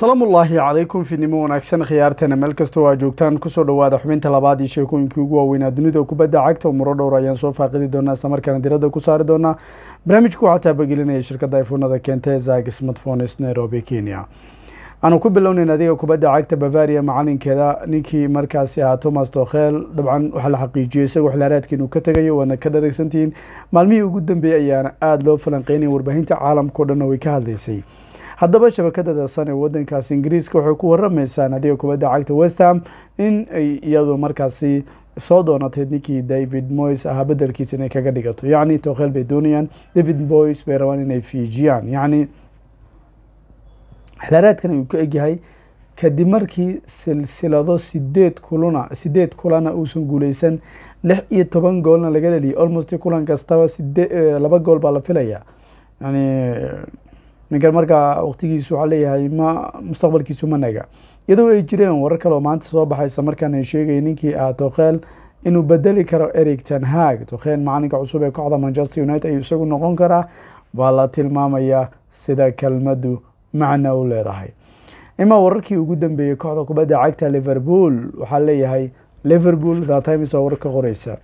salaamu ullaahi calaykum fidnimo wanaagsan khiyaarteena meel kastoo aa joogtaan kusoo dhawaada xubinta labaad iyo sheekooyinkii ugu waaweynaa dunida kubadda cagta umuro dhowr ayaan soo faaqidi doonaa islamarkaana diradda ku saari doonaa barnaamijku waxaa taabagelinaya shirkadda ifonada keenta ee zag smartphones nairobi kenya aanu ku bilownayn adiga kubadda cagta bavaria macalinkeeda ninkii markaasi ahaa thomas tokhel dabcan waxaa la xaqiijiyey isaga xilaareedka inuu ka tegayo waana ka dharagsantihiin maalmihii ugu dambeeyey ayaana aada loo falanqeynayn warbaahinta caalamkao dhanna way ka hadlaysay haddaba shabakadada dasan ee ingiriiska waxay ku waramaysaa nadiga kubadda cagta westham in ay iyadu markaasi soo doonatay ninkii david moys ahaa bedelkiisa inay kaga dhigato yacni tokhel bay doonayaan david moys bay rabaan inay fiijiyaan yacni xilaaraadkan ayuu ka egyahay kadib markii silsilado sideed kulana sideed kulana uusan guuleysan lix iyo toban goolna laga dheliyay almost kulan kastaba side eh, laba gool baa la filayaa yani ninkan markaa waqtigiisu waxaa leeyahay ma mustaqbalkiisu ma naga iyadoo ay jireen warar kale oo maanta soo baxaysa markaan ay sheegaya ninkii ah tokheel inuu bedeli karo eric ten hag tokheel macalinka cusub ee kooxda manchester united ayuu isagu noqon karaa waa la tilmaamayaa sida kelmaddu macno u leedahay ima wararkii ugu dambeeyey kooxda kubadda cagta liverpool waxaa leeyahay liverpool the times oo warar ka qoreysa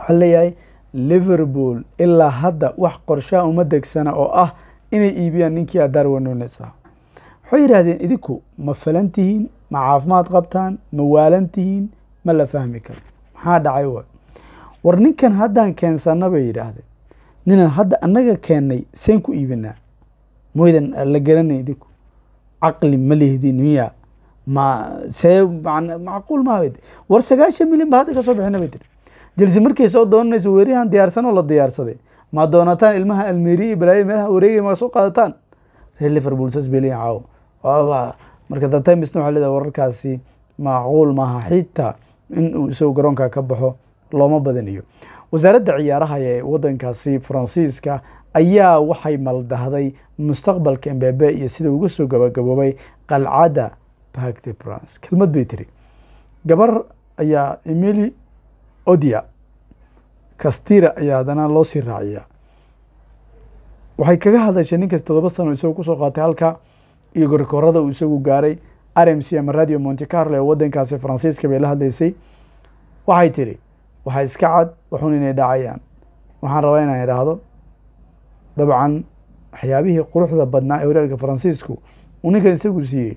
waxaa leeyahay liverpool ilaa hadda wax qorshaha uma degsana oo ah inay iibiyaan ninkii darwin nunes ah waxay yidhaahdeen idinku ma falantihiin ma caafimaad qabtaan ma waalan tihiin ma la fahmi karo maxaa dhacay wa war ninkan haddaan keensana bay yidhaahdeen ninaan hadda annaga keennay seen ku iibinaa moydan la garanay idinku caqli ma lihdin miya ma see macquul maha war sagaashan milyan ba hadda ka soo bixina bay tiri jelsi markay soo doonanayso weeriyahan diyaarsan oo la diyaarsaday maa doonataan ilmaha almeri iyo balaayo meelaha wareegaya ma soo qaadataan reer liverpool saas bay leeyihin caawo marka the times waxaa leedahay wararkaasi macquul maaha xitaa in uu isagu garoonka ka baxo looma badinayo wasaaradda ciyaaraha ee waddankaasi faransiiska ayaa waxay maldahday mustaqbalka embabe iyo sida uga soo gabagaboobay qalcada park de prance kelmad bay tiri gabar ayaa emili odia kastira ayaa haddana loo sii raaciyaa waxay kaga hadashay ninkaas toddoba sano isagu kusoo qaatay halka iyo gorkorada uu isagu gaaray r m c ama radio monte carlo ee wadankaasi faransiiska bay la hadlaysay waxay tiri waxaa iska cad waxuun inay dhacayaan waxaan rabaa inaan idhaahdo dabcan waxyaabihii quruxda badnaa ee walaalka faransiisku uu ninkan isagu siiyey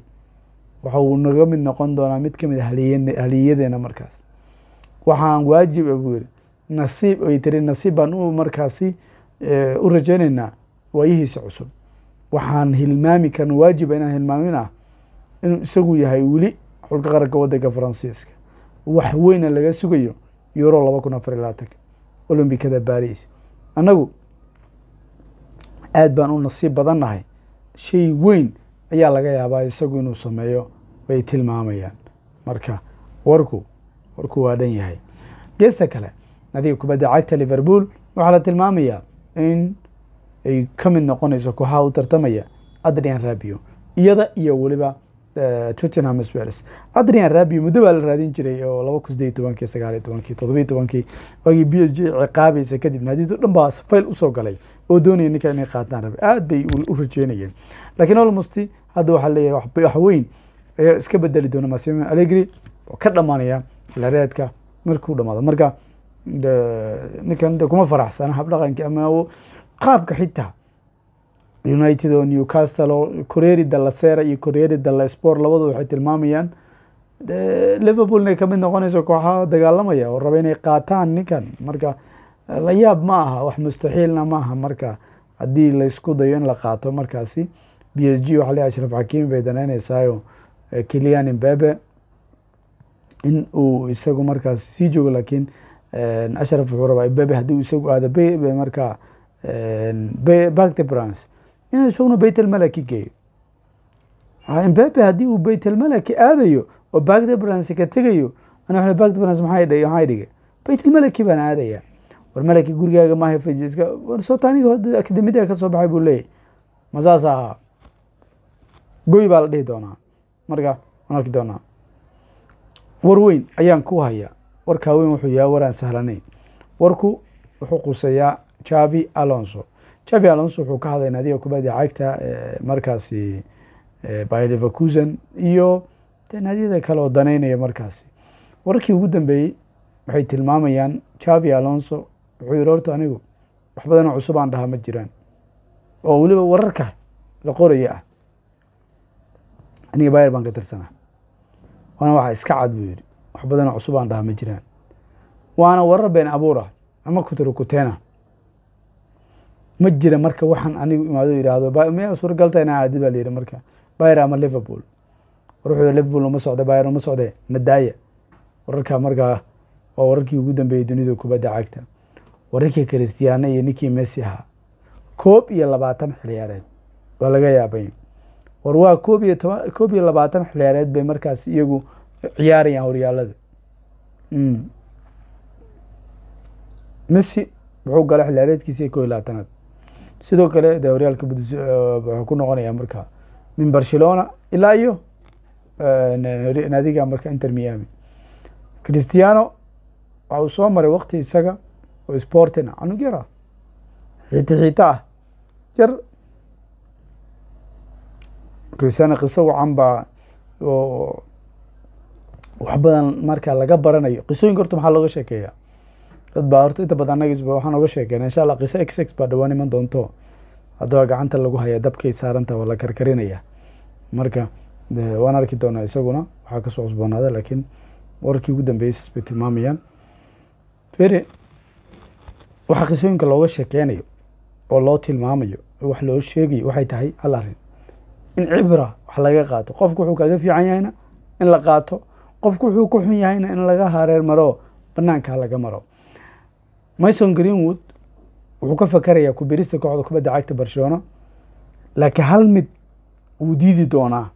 waxa uu naga mid noqon doonaa mid kamid a ah haliyayadeena markaas waxaan waajib buu yidhi nasiib ay tiri nasiib baan u markaasi eh, u rajaynaynaa waayihiisa cusub waxaan hilmaami karno waajiba inaan hilmaamin ah inuu isagu yahay weli xulka qaranka waddanka faransiiska wax weyna laga sugayo euro laba kun afar iyo olombikada baris annagu aada baan u nasiib badan nahay shay weyn ayaa laga yaabaa isagu inuu sameeyo bay tilmaamayaan marka warku warku waa dhan yahay geesta kale nadiga kubadda cagta liverpool waxaa la tilmaamayaa in ay ka mid noqonayso kooxaha u tartamaya adrian rabio iyada iyo weliba eh, tottenham spers adrian rabio muddo baa la raadin jiray oo laba kun sideed tobankii sagaaliyo tobankii toddobiyo tobankii waagii b s g ciqaabaysa kadib naadiyadu dhan baa fayl usoo galay oo doonaya ninka inay qaataan rabi aada bay u rajeynayeen laakiin olmost hadda waxaa leeyahay wax weyn ayaa iska bedeli doona masimo alegri oo ka dhammaanaya lareedka markuu dhamaado marka ninkan kuma faraxsana habdhaqanki ama qaabka xitaa united oo newcastle oo koreerida la seera iyo koreerida la sport labadu waxay tilmaamayaan liverpoolna kamid noqonayso kooxaha dagaalamaya oo raba inay qaataan ninkan marka la yaab ma aha wax mustaxiilna maaha marka haddii laysku dayo in la qaato markaasi b s g waxaa le ashraf xakiimi bay danaynaysaayoo eh, kilian imbebe in uu isagu markaas sii joogo laakiin ashraf wuxuu rabaa bebe haddii isagu aado markaa bagdebrans inuu isaguna baytelmalaki geeyo mbebe haddii uu baytelmalaki aadayo oo bagdebransi ka tegayo ana bagdebrans maxaa dhiga baytelmalaki baan aadayaa war malaki gurigaaga maaha fajiska war soota aniga akademidaga ka soo baxay buu leeyahy masaas ahaa goy baa la dhihi doonaa marka waan arki doonaa warweyn ayaan ku hayaa warkaa weyn wuxuu yahay war sahlanayn warku wuxuu quseeyaa javi alonso javi alonso wuxuu ka hadlay naadiga kubadda cagta eh, markaasi eh, by leverkusen iyo de naadiyada kale oo danaynaya markaasi wararkii ugu dambeeyey waxay tilmaamayaan javi alonso wuxuu yihi horta anigu wax badanoo cusub aan dhahaa ma jiraan oo weliba wararka la qoraya ah aniga bayer baan ka tirsanaa waana waxa iska cad buu yidhi wax badanoo cusub dhaha ma jiraan waana warar been abuura ama kuturukuteena ma jira marka waxaan anigu imaado yidhaahdo miyaa suuragalta inaa aadi baa layidhi marka bayr ama liverpool wuxuu liverpool uma socda bayr uma socde nadaaya wararka markaa waa wararkii ugu dambeeyey dunida kubadda cagta wararkii kristiyaana iyo ninkii messi ahaa koob iyo labaatan xiliyaareed waa laga yaabay war waa koob iyo toban koob labaatan xiliyaareed bay markaas iyagu ciyaarayaan horyaalada hmm. messi wuxuu galay xilliyaareedkiisi koob iyo labaatanaad sidoo kale de horyaalka bud wuxuu ku noqonayaa marka min barcelona ilaa iyo naadiga marka inter miami christiano waxa uu soo maray wakti isaga oo sportina canug yar ah xiiti xiita ah yar risana qiso wacan baa oo wax badan marka laga baranayo qisooyinka horta maxaa looga sheekeeyaa dad baa horta inta badan anaga waxaan oga sheekeyna insha allah qiso x x baa dhawaan iman doonto haddaba gacanta lagu hayaa dabkay saaranta waa la karkarinayaa marka waan arki doonaa isaguna waxaa kasoo cusboonaada laakiin wararkii ugu dambeeyey saas tilmaamayaan fere waxaa qisooyinka looga sheekeynayo oo loo tilmaamayo oo wax loo sheegayo waxay tahay hal arrin in cibra wax laga qaato qofku wuxuu kaga fiican yahayna in la qaato qofku wuxuu ka xun yahayna in laga hareer maro banaankaa laga maro mason greenwood wuxuu ka fakarayaa ku birista kooxda kubadda cagta barcelona laakiin hal mid wuu diidi doonaa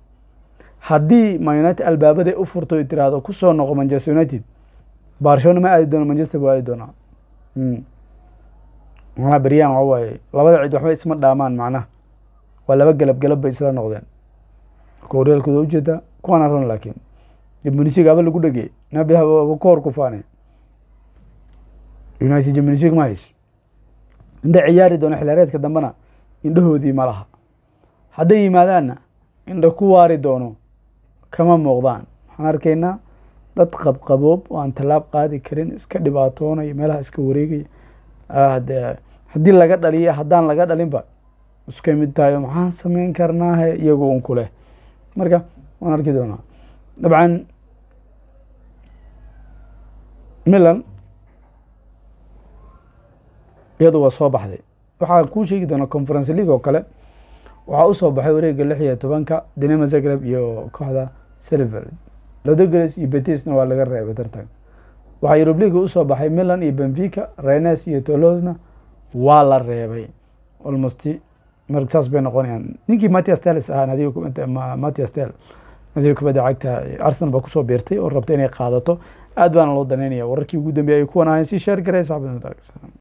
haddii munited albaabada u furto tiraahdo ku soo noqo manchester united barcelona ma aadi doono manchester buu aadi doonaa hmm. baryan waa waaye labada cid waxba isma dhaamaan macnaha waa laba gelab gelab bay isla noqdeen marka ujeeda waa ujeedaa kuwaan aran laakiin jamunisiga aba lagu dhegey nabihaba ka hor kufaane united jamunisig ma hayso indha ciyaari doono xilaareedka dambena indhahoodii ma laha hadday yimaadaanna indha ku waari doono kama muuqdaan waxaan arkaynaa dad qabqaboob oo aan tallaab qaadi karin iska dhibaatoonaya meelaha iska wareegaya haddii laga dhaliya haddaan laga dhalinba isku mid tahay maxaan samayn karnaahe iyago un ku leh marka waan arki doonaa dabcan milan iyadu waa soo baxday waxaa kuu sheegi doonaa conference league oo kale waxaa usoo baxay wareega lix iyo tobanka dinama zagreb iyo kooxda silver lodogres iyo betisna waa laga reebay tartan waxaa yurub leaga usoo baxay milan iyo benfica renes iyo tolosna waa la reebay almost marka saas bay noqonayaan ninkii Matias Telles ahaa nadiif Matias Telles nadiif kubadda cagta eh, Arsenal baa kusoo beertay oo rabtay inay qaadato aad baana loo danaynaya wararkii ugu dambeeyay kuwan ahayn si sheer gareeyay saaxiibada